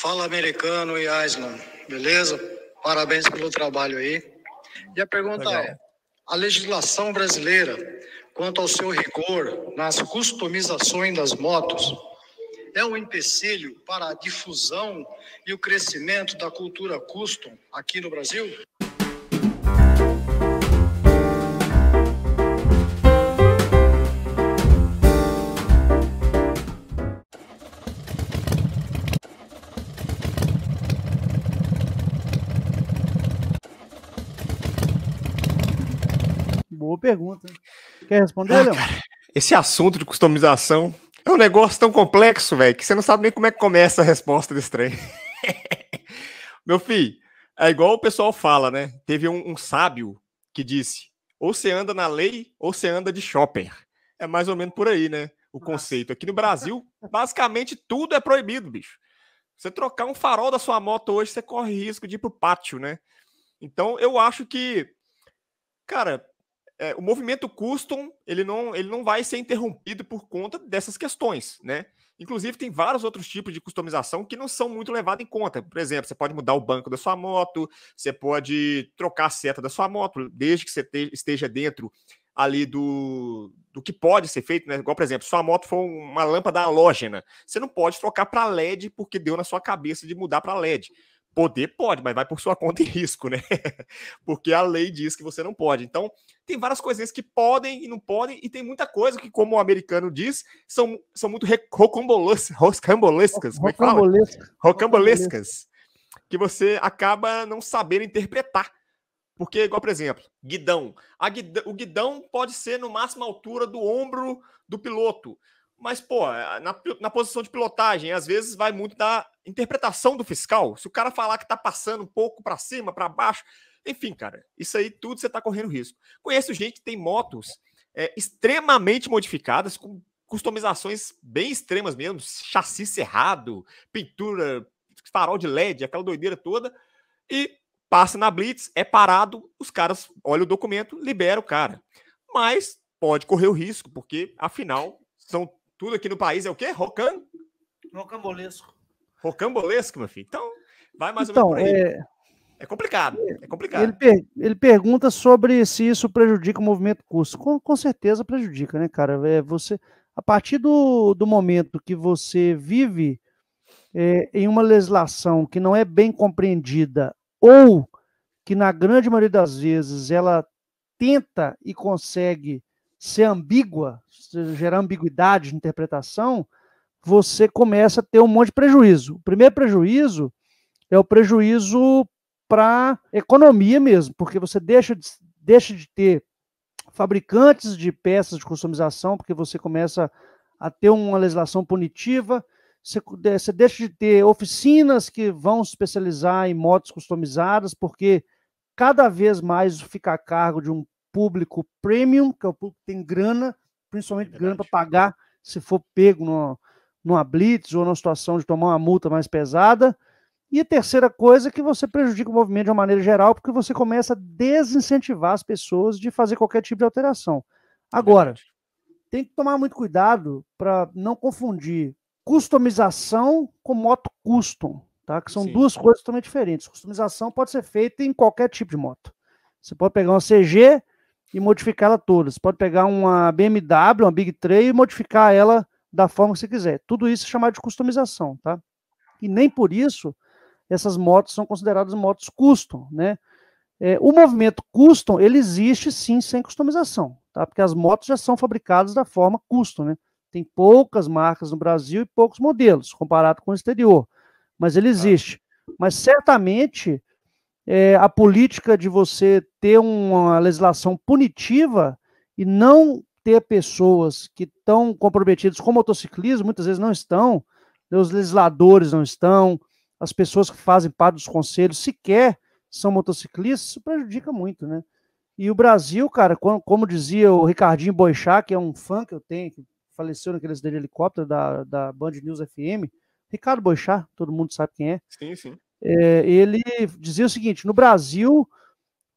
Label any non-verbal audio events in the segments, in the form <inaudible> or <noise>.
Fala americano e Aislan, beleza? Parabéns pelo trabalho aí. E a pergunta Legal. é: a legislação brasileira quanto ao seu rigor nas customizações das motos é um empecilho para a difusão e o crescimento da cultura custom aqui no Brasil? boa pergunta. Quer responder, ah, Leon? Cara, esse assunto de customização é um negócio tão complexo, velho, que você não sabe nem como é que começa a resposta desse trem. <laughs> Meu filho, é igual o pessoal fala, né? Teve um, um sábio que disse: ou você anda na lei ou você anda de shopper. É mais ou menos por aí, né? O conceito. Aqui no Brasil, basicamente tudo é proibido, bicho. Você trocar um farol da sua moto hoje, você corre risco de ir pro pátio, né? Então, eu acho que, cara, é, o movimento custom ele não, ele não vai ser interrompido por conta dessas questões, né? Inclusive, tem vários outros tipos de customização que não são muito levados em conta. Por exemplo, você pode mudar o banco da sua moto, você pode trocar a seta da sua moto, desde que você esteja dentro ali do, do que pode ser feito, né? Igual, por exemplo, sua moto for uma lâmpada halógena, você não pode trocar para LED porque deu na sua cabeça de mudar para LED. Poder pode, mas vai por sua <laughs> conta e risco, né? <laughs> Porque a lei diz que você não pode. Então, tem várias coisinhas que podem e não podem, e tem muita coisa que, como o americano diz, são, são muito rocambolescas. <laughs> Rocambolescas. Como é que fala? Rocambolescas. Que você acaba não sabendo interpretar. Porque, igual, por exemplo, guidão. guidão. O guidão pode ser no máximo a altura do ombro do piloto. Mas, pô, na, na posição de pilotagem, às vezes vai muito da interpretação do fiscal, se o cara falar que está passando um pouco para cima, para baixo, enfim, cara, isso aí tudo você está correndo risco. Conheço gente que tem motos é, extremamente modificadas, com customizações bem extremas mesmo, chassi cerrado, pintura, farol de LED, aquela doideira toda, e passa na blitz, é parado, os caras olham o documento, liberam o cara. Mas pode correr o risco, porque afinal, são tudo aqui no país é o quê? Rocan? Rocambolesco. Rocambolesco, meu filho. Então, vai mais então, ou menos por aí. É... É complicado, é complicado. Ele, per ele, pergunta sobre se isso prejudica o movimento custo. Com, com certeza prejudica, né, cara? É, você, a partir do, do momento que você vive é, em uma legislação que não é bem compreendida ou que, na grande maioria das vezes, ela tenta e consegue ser ambígua, gerar ambiguidade de interpretação, você começa a ter um monte de prejuízo. O primeiro prejuízo é o prejuízo para economia mesmo, porque você deixa de, deixa de ter fabricantes de peças de customização, porque você começa a ter uma legislação punitiva, você, você deixa de ter oficinas que vão se especializar em motos customizadas, porque cada vez mais fica a cargo de um público premium, que é o público que tem grana, principalmente é grana para pagar se for pego numa, numa blitz ou numa situação de tomar uma multa mais pesada. E a terceira coisa é que você prejudica o movimento de uma maneira geral, porque você começa a desincentivar as pessoas de fazer qualquer tipo de alteração. Agora, tem que tomar muito cuidado para não confundir customização com moto custom, tá? Que são Sim. duas coisas totalmente diferentes. Customização pode ser feita em qualquer tipo de moto. Você pode pegar uma CG e modificá-la toda. Você pode pegar uma BMW, uma Big 3 e modificar ela da forma que você quiser. Tudo isso é chamado de customização, tá? E nem por isso essas motos são consideradas motos custom, né? É, o movimento custom, ele existe sim sem customização, tá? Porque as motos já são fabricadas da forma custom, né? Tem poucas marcas no Brasil e poucos modelos, comparado com o exterior. Mas ele tá. existe. Ah. Mas certamente é, a política de você ter uma legislação punitiva e não ter pessoas que estão comprometidas com motociclismo, muitas vezes não estão, os legisladores não estão, as pessoas que fazem parte dos conselhos sequer são motociclistas, isso prejudica muito, né? E o Brasil, cara, como, como dizia o Ricardinho Boixá, que é um fã que eu tenho, que faleceu naquele acidente de helicóptero da, da Band News FM, Ricardo Boixá, todo mundo sabe quem é. Sim, sim. É, ele dizia o seguinte: no Brasil,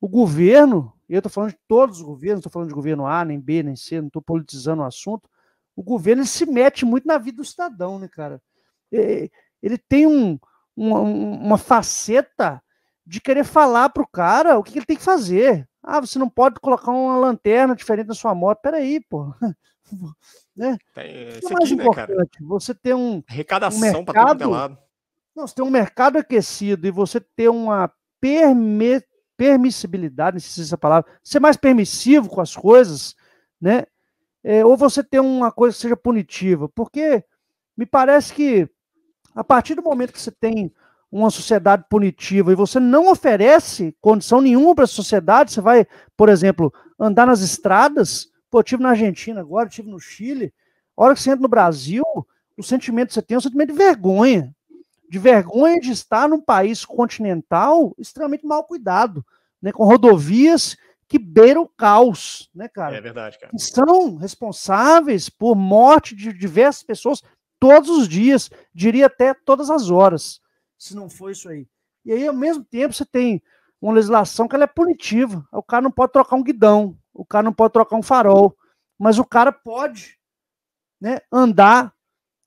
o governo eu estou falando de todos os governos, estou falando de governo A, nem B, nem C, não estou politizando o assunto. O governo se mete muito na vida do cidadão, né, cara? Ele tem um, uma, uma faceta de querer falar para o cara o que ele tem que fazer. Ah, você não pode colocar uma lanterna diferente na sua moto. Peraí, pô. <laughs> né? É, isso é mais aqui, né, importante. Né, você ter um. Arrecadação um para todo lado. Não, você ter um mercado aquecido e você ter uma permissão permissibilidade, não sei se essa palavra, ser mais permissivo com as coisas, né? É, ou você ter uma coisa que seja punitiva, porque me parece que a partir do momento que você tem uma sociedade punitiva e você não oferece condição nenhuma para a sociedade, você vai, por exemplo, andar nas estradas, pô, eu tive na Argentina agora, eu tive no Chile, a hora que você entra no Brasil, o sentimento que você tem é um sentimento de vergonha, de vergonha de estar num país continental extremamente mal cuidado, né, com rodovias que beiram o caos, né, cara? É verdade, cara. Que são responsáveis por morte de diversas pessoas todos os dias, diria até todas as horas, se não for isso aí. E aí, ao mesmo tempo, você tem uma legislação que ela é punitiva. O cara não pode trocar um guidão, o cara não pode trocar um farol, mas o cara pode né, andar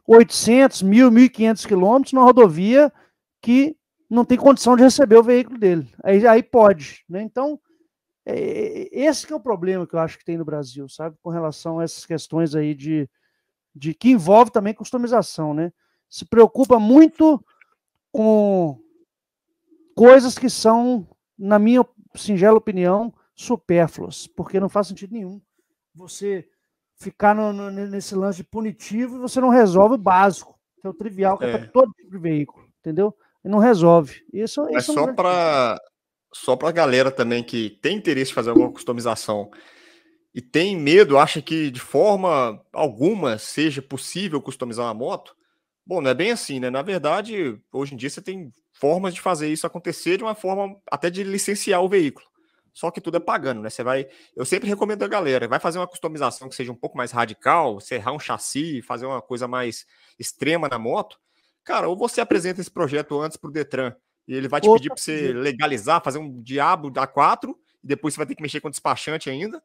800, 1.000, 1.500 quilômetros numa rodovia que não tem condição de receber o veículo dele. Aí, aí pode, né? Então, é, é esse é o problema que eu acho que tem no Brasil, sabe? Com relação a essas questões aí de, de que envolve também customização, né? Se preocupa muito com coisas que são, na minha singela opinião, supérfluas, porque não faz sentido nenhum você ficar no, no, nesse lance punitivo, você não resolve o básico, que é o trivial, que é, é para todo tipo de veículo, entendeu? E não resolve. Isso, isso é só para só para a galera também que tem interesse em fazer alguma customização e tem medo, acha que de forma alguma seja possível customizar uma moto. Bom, não é bem assim, né? Na verdade, hoje em dia você tem formas de fazer isso acontecer de uma forma até de licenciar o veículo só que tudo é pagando, né? Você vai, eu sempre recomendo a galera, vai fazer uma customização que seja um pouco mais radical, serrar um chassi, fazer uma coisa mais extrema na moto. Cara, ou você apresenta esse projeto antes para o Detran e ele vai te Opa, pedir para você legalizar, fazer um diabo da quatro e depois você vai ter que mexer com o despachante ainda,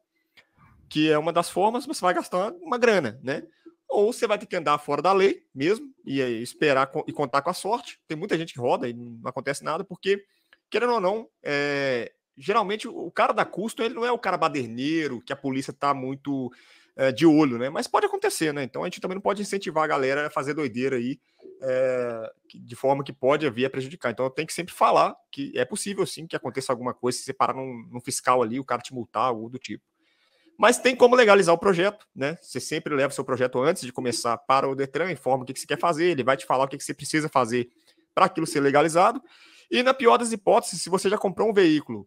que é uma das formas, mas você vai gastar uma grana, né? Ou você vai ter que andar fora da lei mesmo e esperar e contar com a sorte. Tem muita gente que roda e não acontece nada porque querendo ou não, é, geralmente o cara da custo ele não é o cara baderneiro que a polícia tá muito é, de olho, né? Mas pode acontecer, né? Então a gente também não pode incentivar a galera a fazer doideira aí é, de forma que pode vir a prejudicar. Então tem que sempre falar que é possível sim que aconteça alguma coisa se você parar num, num, fiscal ali, o cara te multar, ou do tipo. Mas tem como legalizar o projeto, né? Você sempre leva o seu projeto antes de começar para o Detran, informa o que, que você quer fazer, ele vai te falar o que, que você precisa fazer para aquilo ser legalizado. E na pior das hipóteses, se você já comprou um veículo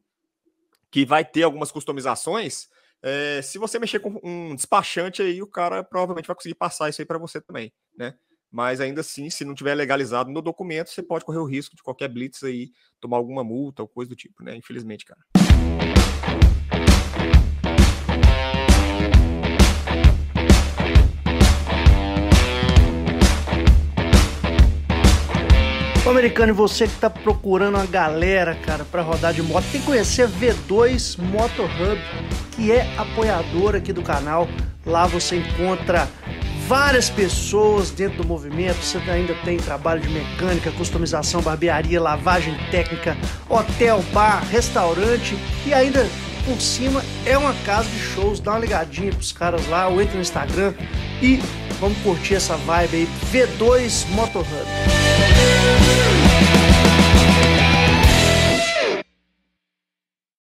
que vai ter algumas customizações, é, se você mexer com um despachante aí, o cara provavelmente vai conseguir passar isso aí para você também, né? Mas ainda assim, se não tiver legalizado no documento, você pode correr o risco de qualquer blitz aí tomar alguma multa ou coisa do tipo, né? Infelizmente, cara. Ô americano, e você que tá procurando a galera, cara, para rodar de moto, tem que conhecer a V2 Motor Hub, que é apoiadora aqui do canal. Lá você encontra várias pessoas dentro do movimento. Você ainda tem trabalho de mecânica, customização, barbearia, lavagem técnica, hotel, bar, restaurante e ainda por cima é uma casa de shows. Dá uma ligadinha pros caras lá, ou entra no Instagram e vamos curtir essa vibe aí. V2 Hub. Thank you.